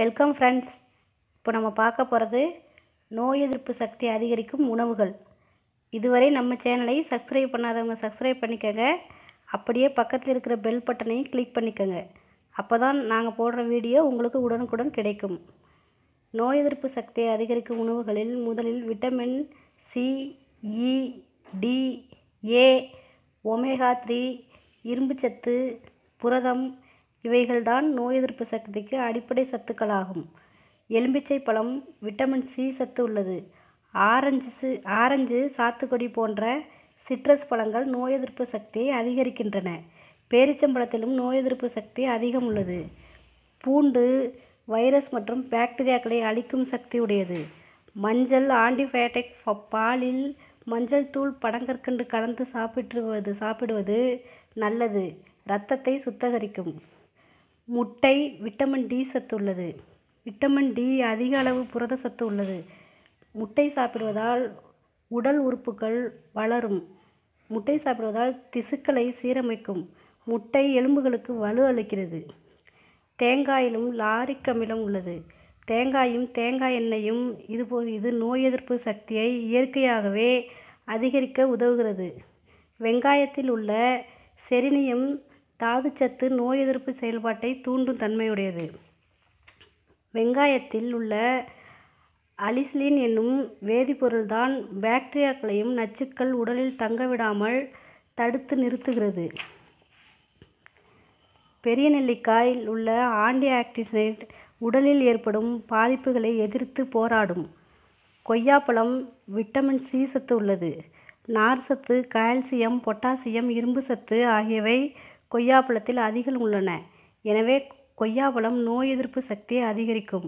welcome friends இப்போ நம்ம பார்க்க போகிறது நோய் எதிர்ப்பு சக்தி அதிகரிக்கும் உணவுகள் இதுவரை நம்ம சேனலை சப்ஸ்கிரைப் பண்ணாதவங்க சப்ஸ்கிரைப் பண்ணிக்கோங்க அப்படியே பக்கத்தில் இருக்கிற பெல் பட்டனையும் கிளிக் பண்ணிக்கோங்க அப்போ தான் நாங்கள் போடுற வீடியோ உங்களுக்கு உடனுக்குடன் கிடைக்கும் நோய் எதிர்ப்பு சக்தியை அதிகரிக்கும் உணவுகளில் முதலில் vitamin C E D A omega three இரும்புச்சத்து புரதம் இவைகள்தான் நோய் எதிர்ப்பு சக்திக்கு அடிப்படை சத்துக்களாகும் எலும்பிச்சை பழம் விட்டமின் சி சத்து உள்ளது ஆரஞ்சு ஆரஞ்சு சாத்துக்கொடி போன்ற சிட்ரஸ் பழங்கள் நோய் எதிர்ப்பு சக்தியை அதிகரிக்கின்றன பேரிச்சம்பழத்திலும் நோய் எதிர்ப்பு சக்தி அதிகம் உள்ளது பூண்டு வைரஸ் மற்றும் பாக்டீரியாக்களை அழிக்கும் சக்தி உடையது மஞ்சள் ஆன்டிபயோட்டிக் பாலில் மஞ்சள் தூள் படங்கற்கண்டு கலந்து சாப்பிட்டுவது சாப்பிடுவது நல்லது இரத்தத்தை சுத்தகரிக்கும் முட்டை விட்டமின் டி சத்து உள்ளது விட்டமின் டி அதிக அளவு புரத சத்து உள்ளது முட்டை சாப்பிடுவதால் உடல் உறுப்புகள் வளரும் முட்டை சாப்பிடுவதால் திசுக்களை சீரமைக்கும் முட்டை எலும்புகளுக்கு வலு அளிக்கிறது தேங்காயிலும் லாரிக் அமிலம் உள்ளது தேங்காயும் தேங்காய் எண்ணெயும் இதுபோ இது நோய் எதிர்ப்பு சக்தியை இயற்கையாகவே அதிகரிக்க உதவுகிறது வெங்காயத்தில் உள்ள செரினியம் தாதுச்சத்து நோய் எதிர்ப்பு செயல்பாட்டை தூண்டும் தன்மையுடையது வெங்காயத்தில் உள்ள அலிஸ்லின் என்னும் வேதிப்பொருள்தான் பாக்டீரியாக்களையும் நச்சுக்கள் உடலில் தங்கவிடாமல் தடுத்து நிறுத்துகிறது பெரிய நெல்லிக்காயில் உள்ள ஆன்டி ஆக்டிசைட் உடலில் ஏற்படும் பாதிப்புகளை எதிர்த்து போராடும் கொய்யாப்பழம் விட்டமின் சி சத்து உள்ளது நார் சத்து கால்சியம் பொட்டாசியம் இரும்பு சத்து ஆகியவை கொய்யாப்பழத்தில் அதிகம் உள்ளன எனவே கொய்யாப்பழம் நோய் எதிர்ப்பு சக்தியை அதிகரிக்கும்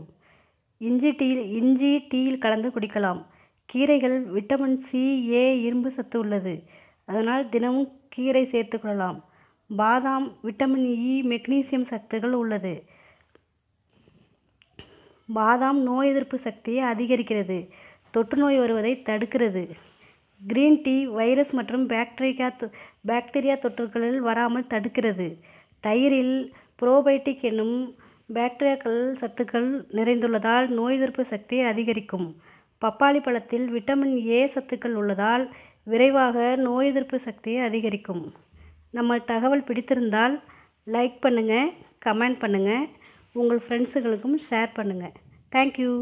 இஞ்சி டீயில் இஞ்சி டீயில் கலந்து குடிக்கலாம் கீரைகள் விட்டமின் சி ஏ இரும்பு சத்து உள்ளது அதனால் தினமும் கீரை சேர்த்து கொள்ளலாம் பாதாம் விட்டமின் இ மெக்னீசியம் சத்துகள் உள்ளது பாதாம் நோய் எதிர்ப்பு சக்தியை அதிகரிக்கிறது தொற்று நோய் வருவதை தடுக்கிறது கிரீன் டீ வைரஸ் மற்றும் பாக்டீரியா பாக்டீரியா தொற்றுகளில் வராமல் தடுக்கிறது தயிரில் ப்ரோபைட்டிக் என்னும் பாக்டீரியாக்கள் சத்துக்கள் நிறைந்துள்ளதால் நோய் எதிர்ப்பு சக்தியை அதிகரிக்கும் பப்பாளி பழத்தில் விட்டமின் ஏ சத்துக்கள் உள்ளதால் விரைவாக நோய் எதிர்ப்பு சக்தியை அதிகரிக்கும் நம்ம தகவல் பிடித்திருந்தால் லைக் பண்ணுங்கள் கமெண்ட் பண்ணுங்கள் உங்கள் ஃப்ரெண்ட்ஸுகளுக்கும் ஷேர் பண்ணுங்கள் தேங்க்யூ